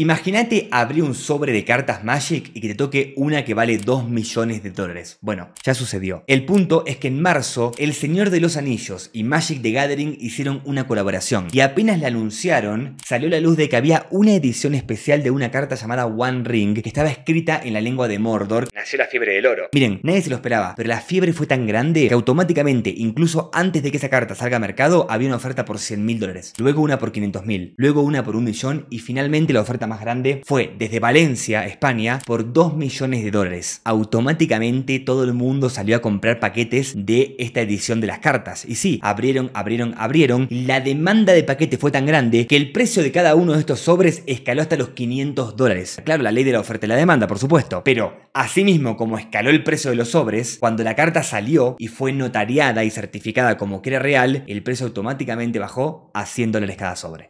Imagínate abrir un sobre de cartas Magic y que te toque una que vale 2 millones de dólares. Bueno, ya sucedió. El punto es que en marzo, El Señor de los Anillos y Magic the Gathering hicieron una colaboración. Y apenas la anunciaron, salió la luz de que había una edición especial de una carta llamada One Ring que estaba escrita en la lengua de Mordor. Nació la fiebre del oro. Miren, nadie se lo esperaba, pero la fiebre fue tan grande que automáticamente, incluso antes de que esa carta salga a mercado, había una oferta por 100 mil dólares. Luego una por 500 mil. Luego una por un millón y finalmente la oferta más grande fue desde Valencia, España, por 2 millones de dólares. Automáticamente todo el mundo salió a comprar paquetes de esta edición de las cartas. Y sí, abrieron, abrieron, abrieron. La demanda de paquete fue tan grande que el precio de cada uno de estos sobres escaló hasta los 500 dólares. Claro, la ley de la oferta y la demanda, por supuesto. Pero, asimismo, como escaló el precio de los sobres, cuando la carta salió y fue notariada y certificada como que era real, el precio automáticamente bajó a 100 dólares cada sobre.